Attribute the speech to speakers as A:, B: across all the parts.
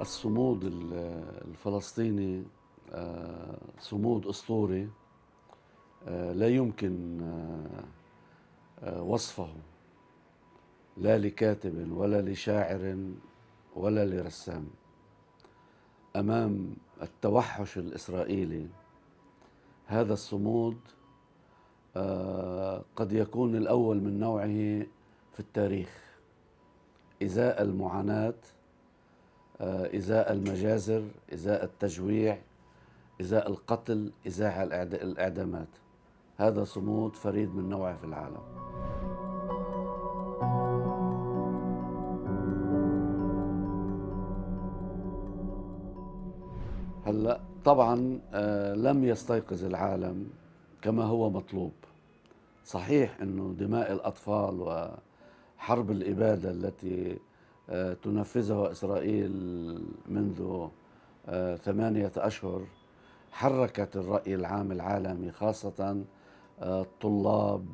A: الصمود الفلسطيني آه، صمود اسطوري آه، لا يمكن آه، وصفه لا لكاتب ولا لشاعر ولا لرسام امام التوحش الاسرائيلي هذا الصمود آه، قد يكون الاول من نوعه في التاريخ ازاء المعاناه آه، ازاء المجازر ازاء التجويع ازاء القتل ازاء الاعدامات هذا صمود فريد من نوعه في العالم هلا طبعا آه، لم يستيقظ العالم كما هو مطلوب صحيح انه دماء الاطفال وحرب الاباده التي آه، تنفذها اسرائيل منذ آه، ثمانيه اشهر حركت الراي العام العالمي خاصه الطلاب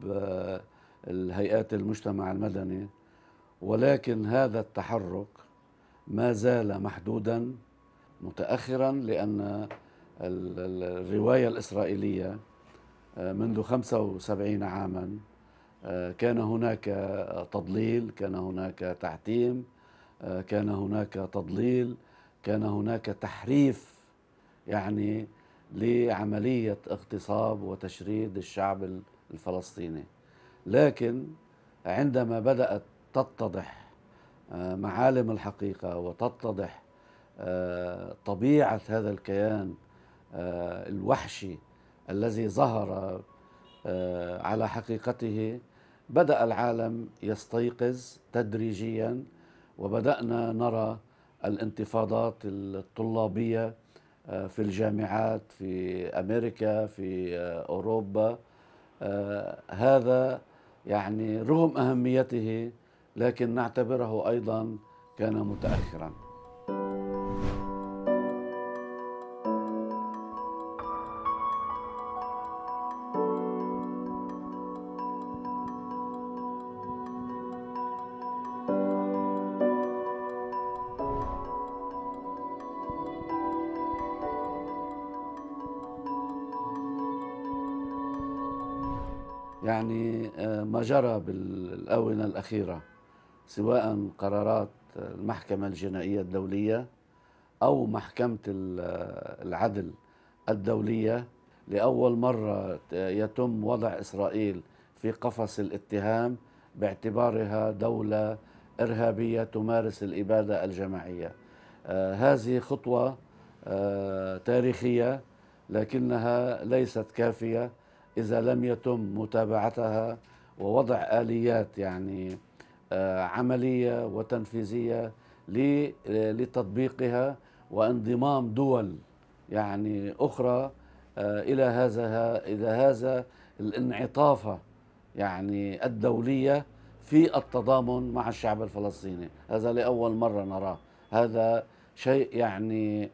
A: الهيئات المجتمع المدني ولكن هذا التحرك ما زال محدودا متأخرا لأن الرواية الإسرائيلية آه، منذ 75 عاما آه، كان هناك تضليل كان هناك تحتيم آه، كان هناك تضليل كان هناك تحريف يعني لعملية اغتصاب وتشريد الشعب الفلسطيني لكن عندما بدأت تتضح معالم الحقيقة وتتضح آه، طبيعة هذا الكيان آه، الوحشي الذي ظهر آه، على حقيقته بدأ العالم يستيقظ تدريجيا وبدأنا نرى الانتفاضات الطلابية في الجامعات في أمريكا في أوروبا هذا يعني رغم أهميته لكن نعتبره أيضا كان متأخراً يعني آه، ما جرى بالآونة الأخيرة سواء قرارات المحكمة الجنائية الدولية أو محكمة آه، العدل الدولية لأول مرة آه، يتم وضع إسرائيل في قفص الاتهام باعتبارها دولة إرهابية تمارس الإبادة الجماعية هذه خطوة تاريخية لكنها ليست كافية إذا لم يتم متابعتها ووضع آليات يعني آه، عملية وتنفيذية آه، لتطبيقها وانضمام دول يعني أخرى آه، إلى هذا إلى هذا الانعطافة يعني الدولية في التضامن مع الشعب الفلسطيني هذا لأول مرة نراه هذا شيء يعني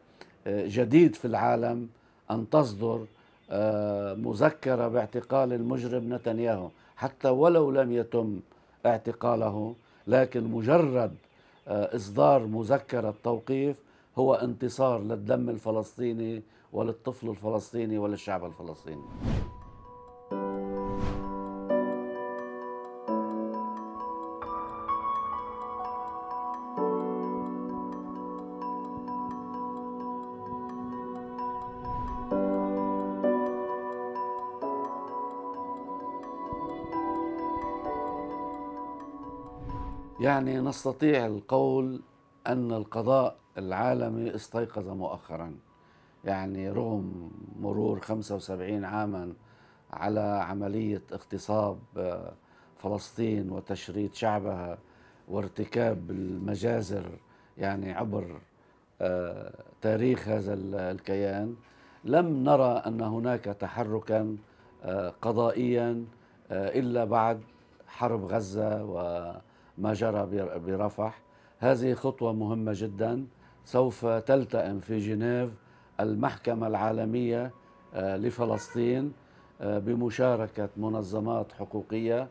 A: جديد في العالم أن تصدر آه، مذكرة باعتقال المجرم نتنياهو حتى ولو لم يتم اعتقاله لكن مجرد آه، إصدار مذكرة توقيف هو انتصار للدم الفلسطيني وللطفل الفلسطيني وللشعب الفلسطيني يعني نستطيع القول أن القضاء العالمي استيقظ مؤخرا يعني رغم مرور 75 عاما على عملية اغتصاب آه، فلسطين وتشريد شعبها وارتكاب المجازر يعني عبر آه، تاريخ هذا الكيان لم نرى أن هناك تحركا آه، قضائيا إلا بعد حرب غزة و ما جرى برفح هذه خطوة مهمة جدا سوف تلتئم في جنيف المحكمة العالمية آه، لفلسطين آه، بمشاركة منظمات حقوقية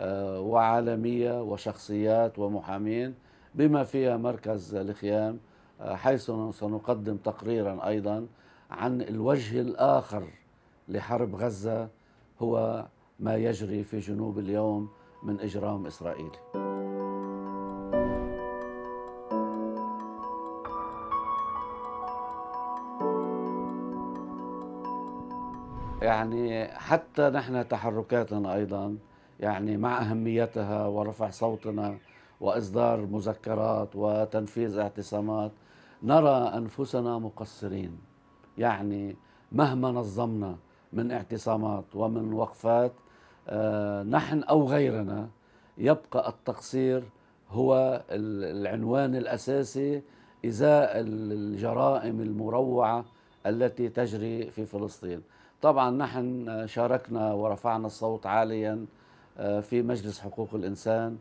A: آه، وعالمية وشخصيات ومحامين بما فيها مركز الخيام حيث سنقدم تقريرا أيضا عن الوجه الآخر لحرب غزة هو ما يجري في جنوب اليوم من إجرام إسرائيلي يعني حتى نحن تحركاتنا ايضا يعني مع اهميتها ورفع صوتنا واصدار مذكرات وتنفيذ اعتصامات نرى انفسنا مقصرين يعني مهما نظمنا من اعتصامات ومن وقفات آه، نحن او غيرنا يبقى التقصير هو العنوان الأساسي إزاء الجرائم المروعة التي تجري في فلسطين طبعا نحن شاركنا ورفعنا الصوت عاليا آه، في مجلس حقوق الإنسان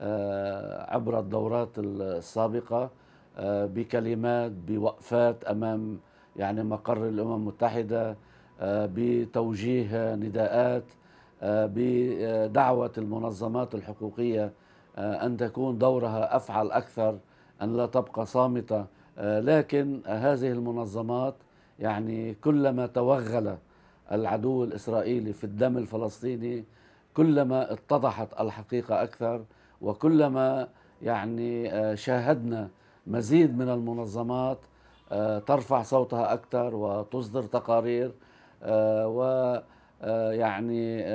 A: آه، عبر الدورات السابقة آه، بكلمات بوقفات أمام يعني مقر الأمم المتحدة بتوجيه نداءات بدعوة المنظمات الحقوقية آه، أن تكون دورها أفعل أكثر أن لا تبقى صامتة آه، لكن هذه المنظمات يعني كلما توغل العدو الإسرائيلي في الدم الفلسطيني كلما اتضحت الحقيقة أكثر وكلما يعني آه، شاهدنا مزيد من المنظمات ترفع صوتها أكثر وتصدر تقارير ويعني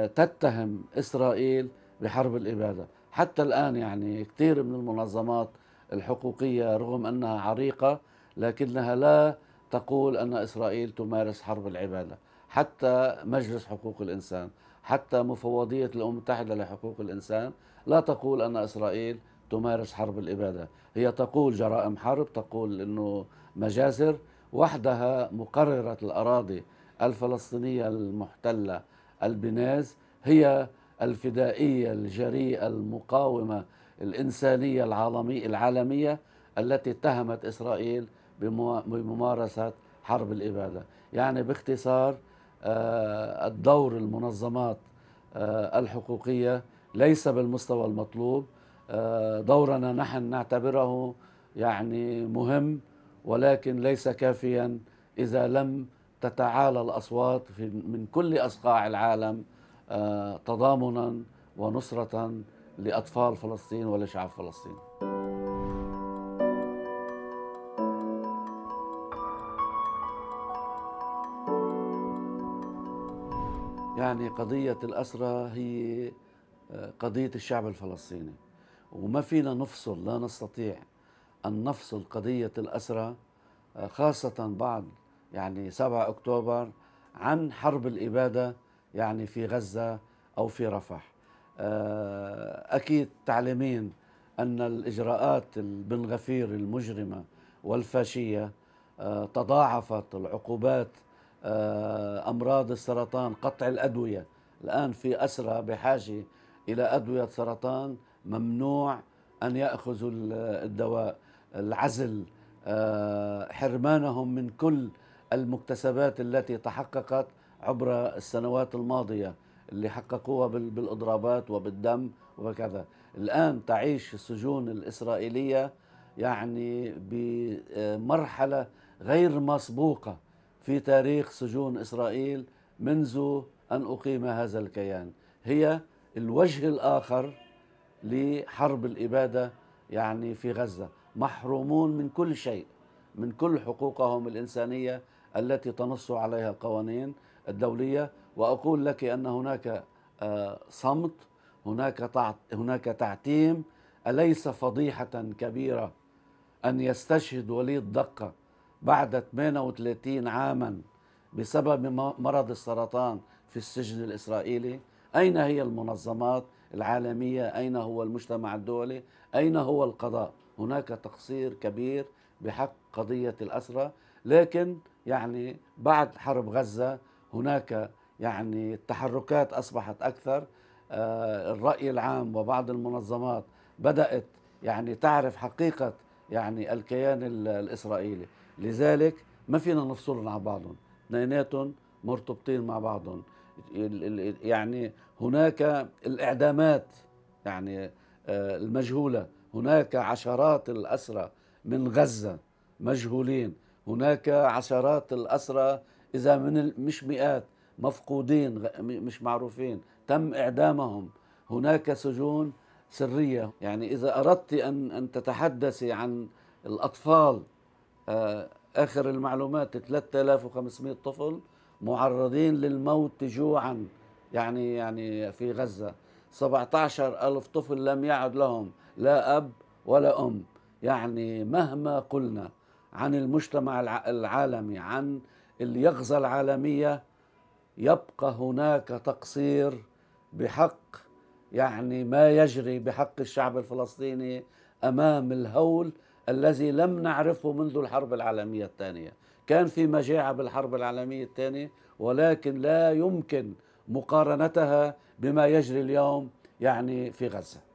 A: تتهم إسرائيل بحرب الإبادة حتى الآن يعني كثير من المنظمات الحقوقية رغم أنها عريقة لكنها لا تقول أن إسرائيل تمارس حرب العبادة حتى مجلس حقوق الإنسان حتى مفوضية الأمم المتحدة لحقوق الإنسان لا تقول أن إسرائيل تمارس حرب الإبادة هي تقول جرائم حرب تقول أنه مجازر وحدها مقررة الأراضي الفلسطينية المحتلة البناز هي الفدائية الجريئة المقاومة الإنسانية العالمية, العالمية التي اتهمت إسرائيل بممارسة حرب الإبادة يعني باختصار آه، الدور المنظمات آه، الحقوقية ليس بالمستوى المطلوب آه، دورنا نحن نعتبره يعني مهم ولكن ليس كافيا إذا لم تتعالى الأصوات من كل أصقاع العالم آه، تضامنا ونصرة لأطفال فلسطين ولشعب فلسطين يعني قضية الأسرة هي آه، قضية الشعب الفلسطيني وما فينا نفصل لا نستطيع أن نفصل قضية الأسرة آه، خاصة بعد يعني 7 أكتوبر عن حرب الإبادة يعني في غزة أو في رفح آه، أكيد تعلمين أن الإجراءات البنغفير غفير المجرمة والفاشية آه، تضاعفت العقوبات آه، أمراض السرطان قطع الأدوية الآن في أسرى بحاجة إلى أدوية سرطان ممنوع أن يأخذوا الدواء العزل حرمانهم من كل المكتسبات التي تحققت عبر السنوات الماضية اللي حققوها بالإضرابات وبالدم وكذا الآن تعيش السجون الإسرائيلية يعني بمرحلة غير مسبوقة في تاريخ سجون إسرائيل منذ أن أقيم هذا الكيان هي الوجه الآخر لحرب الإبادة يعني في غزة محرومون من كل شيء من كل حقوقهم الإنسانية التي تنص عليها القوانين الدولية وأقول لك أن هناك آه، صمت هناك هناك تعتيم أليس فضيحة كبيرة أن يستشهد وليد دقة بعد 38 عاما بسبب مرض السرطان في السجن الإسرائيلي أين هي المنظمات العالمية أين هو المجتمع الدولي أين هو القضاء هناك تقصير كبير بحق قضية الأسرة لكن يعني بعد حرب غزة هناك يعني التحركات أصبحت أكثر آه، الرأي العام وبعض المنظمات بدأت يعني تعرف حقيقة يعني الكيان الإسرائيلي لذلك ما فينا نفصلهم عن بعضهم اثنيناتهم مرتبطين مع بعضهم يعني هناك الإعدامات يعني آه، المجهولة هناك عشرات الأسرى من غزة مجهولين هناك عشرات الأسرى إذا من مش مئات مفقودين مش معروفين تم إعدامهم هناك سجون سرية يعني إذا أردت أن أن تتحدثي عن الأطفال آه، آخر المعلومات 3500 طفل معرضين للموت جوعا يعني يعني في غزة 17 ألف طفل لم يعد لهم لا أب ولا أم يعني مهما قلنا عن المجتمع العالمي عن اليقظة العالمية يبقى هناك تقصير بحق يعني ما يجري بحق الشعب الفلسطيني أمام الهول الذي لم نعرفه منذ الحرب العالمية الثانية كان في مجاعة بالحرب العالمية الثانية ولكن لا يمكن مقارنتها بما يجري اليوم يعني في غزة